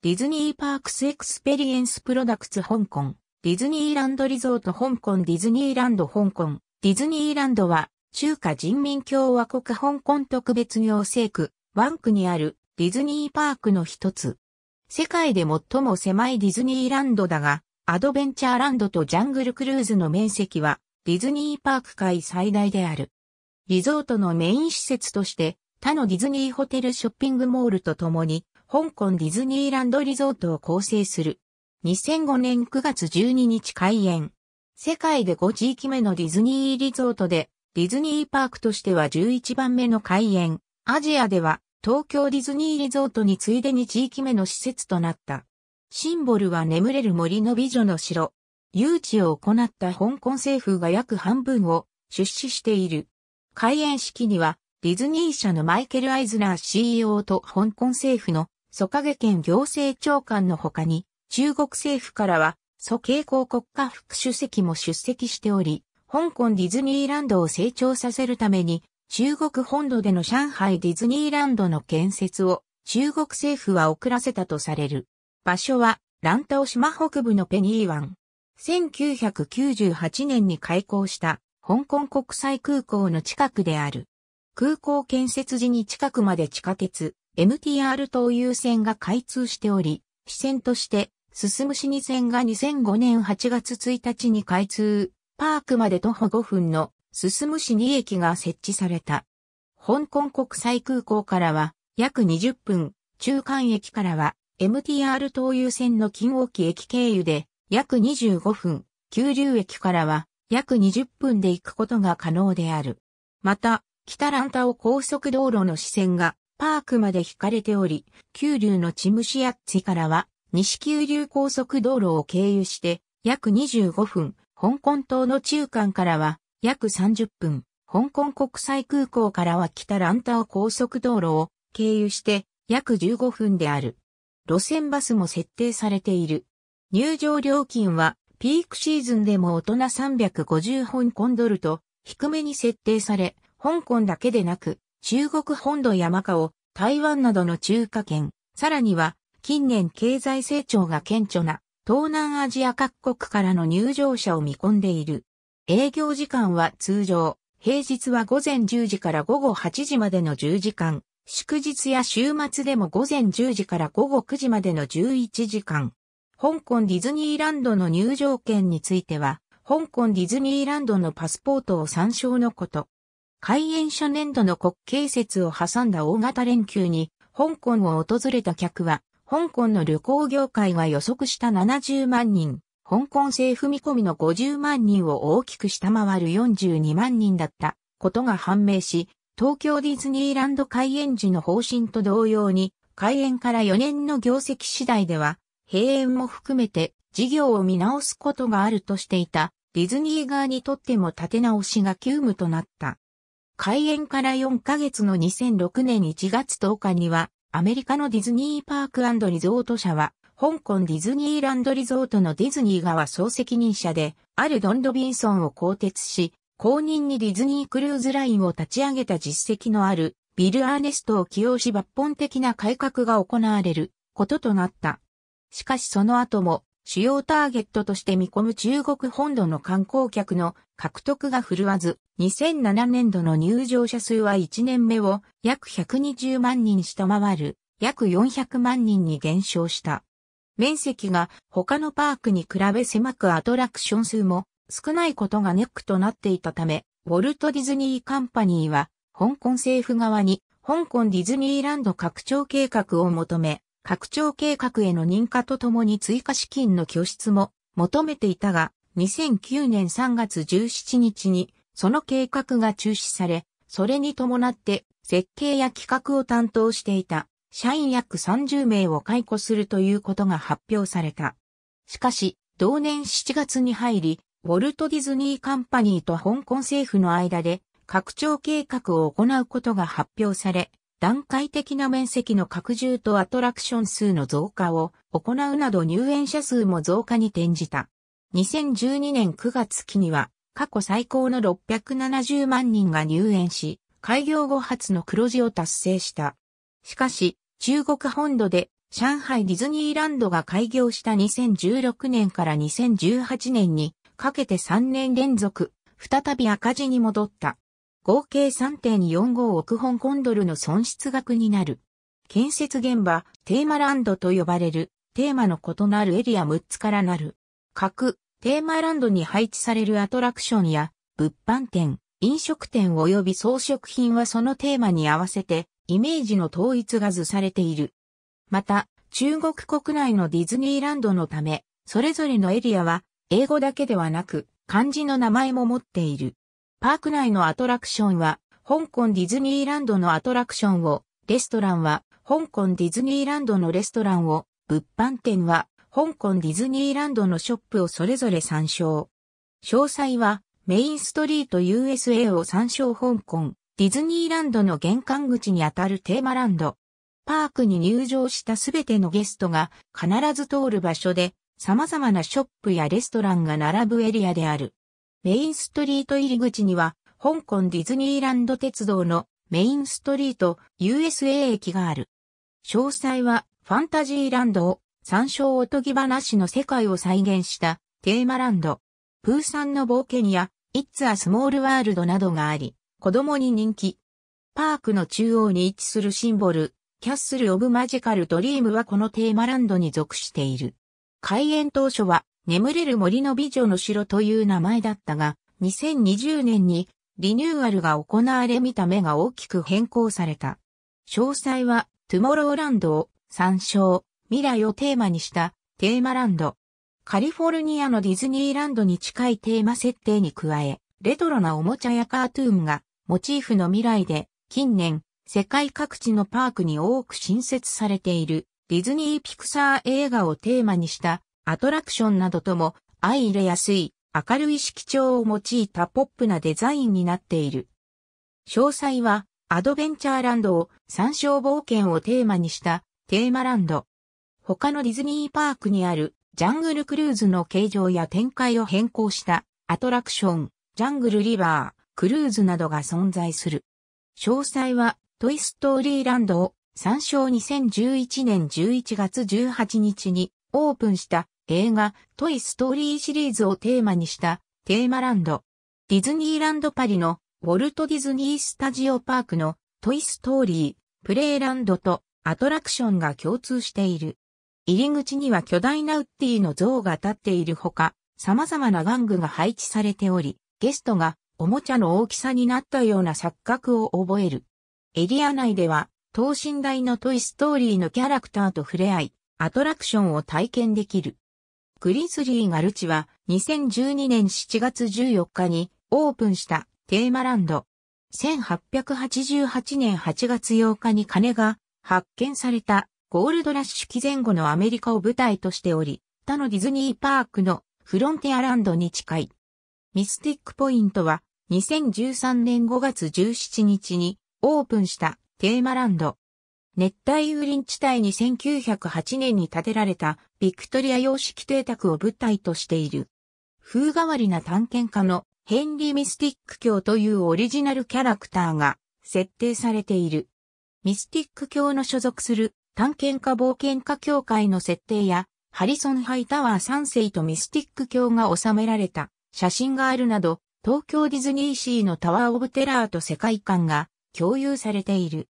ディズニーパークスエクスペリエンスプロダクツ香港、ディズニーランドリゾート香港ディズニーランド香港、ディズニーランドは中華人民共和国香港特別行政区、ワン区にあるディズニーパークの一つ。世界で最も狭いディズニーランドだが、アドベンチャーランドとジャングルクルーズの面積はディズニーパーク界最大である。リゾートのメイン施設として他のディズニーホテルショッピングモールとともに香港ディズニーランドリゾートを構成する。2005年9月12日開園。世界で5地域目のディズニーリゾートで、ディズニーパークとしては11番目の開園。アジアでは東京ディズニーリゾートに次いで2地域目の施設となった。シンボルは眠れる森の美女の城。誘致を行った香港政府が約半分を出資している。開園式にはディズニー社のマイケル・アイズナー CEO と香港政府の蘇影県行政長官の他に、中国政府からは、蘇慶公国家副主席も出席しており、香港ディズニーランドを成長させるために、中国本土での上海ディズニーランドの建設を中国政府は遅らせたとされる。場所は、ランタオ島北部のペニー湾。1998年に開港した香港国際空港の近くである。空港建設時に近くまで地下鉄、MTR 東い線が開通しており、支線として、進む市2線が2005年8月1日に開通、パークまで徒歩5分の進む市2駅が設置された。香港国際空港からは約20分、中間駅からは MTR 東遊線の金沖駅経由で約25分、九龍駅からは約20分で行くことが可能である。また、北ランタオ高速道路の支線がパークまで引かれており、急流のチムシアッツィからは、西急流高速道路を経由して、約25分、香港島の中間からは、約30分、香港国際空港からは北ランタオ高速道路を経由して、約15分である。路線バスも設定されている。入場料金は、ピークシーズンでも大人350香港ドルと、低めに設定され、香港だけでなく、中国本土山川、台湾などの中華圏、さらには近年経済成長が顕著な東南アジア各国からの入場者を見込んでいる。営業時間は通常、平日は午前10時から午後8時までの10時間、祝日や週末でも午前10時から午後9時までの11時間。香港ディズニーランドの入場券については、香港ディズニーランドのパスポートを参照のこと。開園初年度の国慶節を挟んだ大型連休に、香港を訪れた客は、香港の旅行業界が予測した70万人、香港政府見込みの50万人を大きく下回る42万人だったことが判明し、東京ディズニーランド開園時の方針と同様に、開園から4年の業績次第では、閉園も含めて事業を見直すことがあるとしていたディズニー側にとっても立て直しが急務となった。開園から4ヶ月の2006年1月10日には、アメリカのディズニーパークリゾート社は、香港ディズニーランドリゾートのディズニー側総責任者で、あるドン・ロビンソンを更迭し、公認にディズニークルーズラインを立ち上げた実績のある、ビル・アーネストを起用し抜本的な改革が行われることとなった。しかしその後も主要ターゲットとして見込む中国本土の観光客の獲得が振るわず、2007年度の入場者数は1年目を約120万人下回る、約400万人に減少した。面積が他のパークに比べ狭くアトラクション数も少ないことがネックとなっていたため、ウォルト・ディズニー・カンパニーは、香港政府側に香港ディズニーランド拡張計画を求め、拡張計画への認可とともに追加資金の拠出も求めていたが、2009年3月17日にその計画が中止され、それに伴って設計や企画を担当していた社員約30名を解雇するということが発表された。しかし、同年7月に入り、ウォルト・ディズニー・カンパニーと香港政府の間で拡張計画を行うことが発表され、段階的な面積の拡充とアトラクション数の増加を行うなど入園者数も増加に転じた。2012年9月期には過去最高の670万人が入園し、開業後初の黒字を達成した。しかし、中国本土で上海ディズニーランドが開業した2016年から2018年にかけて3年連続、再び赤字に戻った。合計3.45億本コンドルの損失額になる。建設現場、テーマランドと呼ばれる、テーマの異なるエリア6つからなる。各、テーマランドに配置されるアトラクションや、物販店、飲食店及び装飾品はそのテーマに合わせて、イメージの統一が図されている。また、中国国内のディズニーランドのため、それぞれのエリアは、英語だけではなく、漢字の名前も持っている。パーク内のアトラクションは、香港ディズニーランドのアトラクションを、レストランは、香港ディズニーランドのレストランを、物販店は、香港ディズニーランドのショップをそれぞれ参照。詳細は、メインストリート USA を参照香港、ディズニーランドの玄関口にあたるテーマランド。パークに入場したすべてのゲストが必ず通る場所で、様々なショップやレストランが並ぶエリアである。メインストリート入り口には、香港ディズニーランド鉄道のメインストリート USA 駅がある。詳細はファンタジーランドを参照おとぎ話の世界を再現したテーマランド。プーさんの冒険やイッツ・ア・スモール・ワールドなどがあり、子供に人気。パークの中央に位置するシンボル、キャッスル・オブ・マジカル・ドリームはこのテーマランドに属している。開園当初は眠れる森の美女の城という名前だったが、2020年にリニューアルが行われ見た目が大きく変更された。詳細は、トゥモローランドを参照、未来をテーマにしたテーマランド。カリフォルニアのディズニーランドに近いテーマ設定に加え、レトロなおもちゃやカートゥーンがモチーフの未来で、近年、世界各地のパークに多く新設されているディズニーピクサー映画をテーマにしたアトラクションなどとも相入れやすい明るい色調を用いたポップなデザインになっている。詳細はアドベンチャーランドを参照冒険をテーマにしたテーマランド。他のディズニーパークにあるジャングルクルーズの形状や展開を変更したアトラクション、ジャングルリバー、クルーズなどが存在する。詳細はトイストーリーランドを参照2011年11月18日にオープンした映画トイストーリーシリーズをテーマにしたテーマランド。ディズニーランドパリのウォルト・ディズニー・スタジオ・パークのトイストーリー、プレイランドとアトラクションが共通している。入り口には巨大なウッディの像が立っているほか、様々な玩具が配置されており、ゲストがおもちゃの大きさになったような錯覚を覚える。エリア内では、等身大のトイストーリーのキャラクターと触れ合い、アトラクションを体験できる。グリズリーガルチは2012年7月14日にオープンしたテーマランド。1888年8月8日に金が発見されたゴールドラッシュ期前後のアメリカを舞台としており、他のディズニーパークのフロンティアランドに近い。ミスティックポイントは2013年5月17日にオープンしたテーマランド。熱帯雨林地帯に1908年に建てられたビクトリア様式邸宅を舞台としている。風変わりな探検家のヘンリー・ミスティック教というオリジナルキャラクターが設定されている。ミスティック教の所属する探検家冒険家協会の設定やハリソンハイタワー3世とミスティック教が収められた写真があるなど東京ディズニーシーのタワーオブテラーと世界観が共有されている。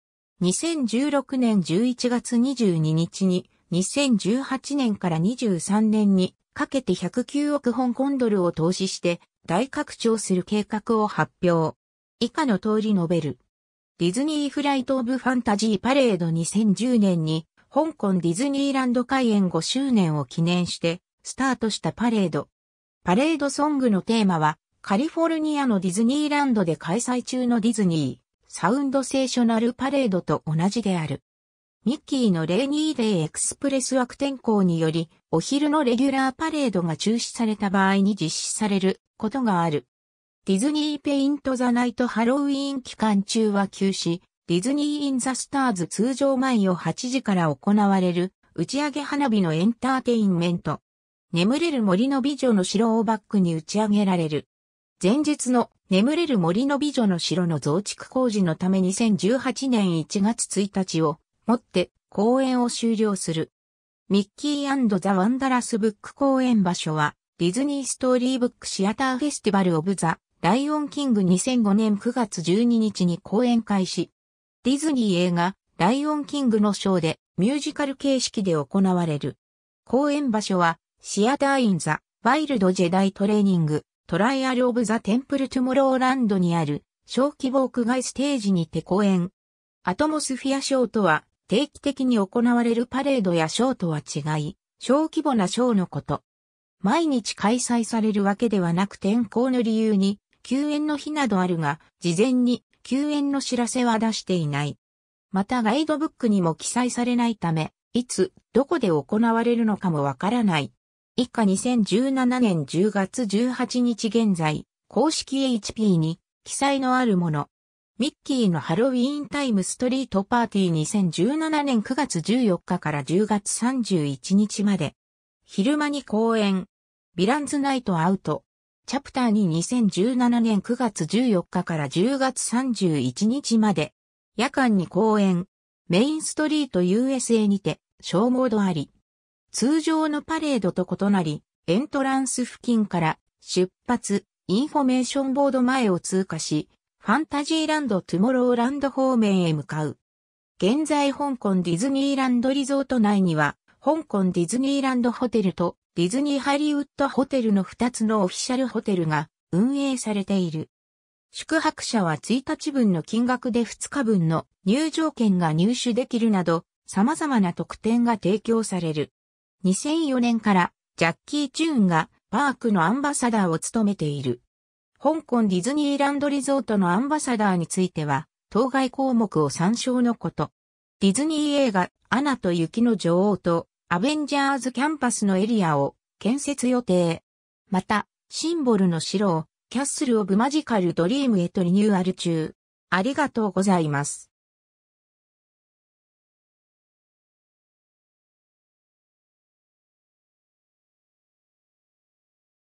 2016年11月22日に、2018年から23年にかけて109億香港ドルを投資して大拡張する計画を発表。以下の通り述べる。ディズニーフライト・オブ・ファンタジー・パレード2010年に香港ディズニーランド開園5周年を記念してスタートしたパレード。パレードソングのテーマはカリフォルニアのディズニーランドで開催中のディズニー。サウンドセーショナルパレードと同じである。ミッキーのレーニーデイエクスプレス悪天候により、お昼のレギュラーパレードが中止された場合に実施されることがある。ディズニーペイントザナイトハロウィーン期間中は休止、ディズニーインザスターズ通常前夜8時から行われる打ち上げ花火のエンターテインメント。眠れる森の美女の城をバックに打ち上げられる。前日の眠れる森の美女の城の増築工事のため2018年1月1日をもって公演を終了する。ミッキーザ・ワンダラス・ブック公演場所はディズニーストーリーブックシアターフェスティバル・オブ・ザ・ライオン・キング2005年9月12日に公演開始。ディズニー映画ライオン・キングのショーでミュージカル形式で行われる。公演場所はシアター・イン・ザ・ワイルド・ジェダイ・トレーニングトライアル・オブ・ザ・テンプル・トゥモローランドにある小規模屋外ステージにて公演。アトモスフィアショーとは定期的に行われるパレードやショーとは違い、小規模なショーのこと。毎日開催されるわけではなく天候の理由に休園の日などあるが、事前に休園の知らせは出していない。またガイドブックにも記載されないため、いつ、どこで行われるのかもわからない。以下2017年10月18日現在、公式 HP に記載のあるもの。ミッキーのハロウィーンタイムストリートパーティー2017年9月14日から10月31日まで。昼間に公演。ヴィランズナイトアウト。チャプターに2017年9月14日から10月31日まで。夜間に公演。メインストリート USA にて、消耗度あり。通常のパレードと異なり、エントランス付近から出発、インフォメーションボード前を通過し、ファンタジーランドトゥモローランド方面へ向かう。現在香港ディズニーランドリゾート内には、香港ディズニーランドホテルとディズニーハリウッドホテルの2つのオフィシャルホテルが運営されている。宿泊者は1日分の金額で2日分の入場券が入手できるなど、様々な特典が提供される。2004年からジャッキー・チューンがパークのアンバサダーを務めている。香港ディズニーランドリゾートのアンバサダーについては、当該項目を参照のこと。ディズニー映画、アナと雪の女王と、アベンジャーズキャンパスのエリアを建設予定。また、シンボルの城を、キャッスルオブマジカルドリームへとリニューアル中。ありがとうございます。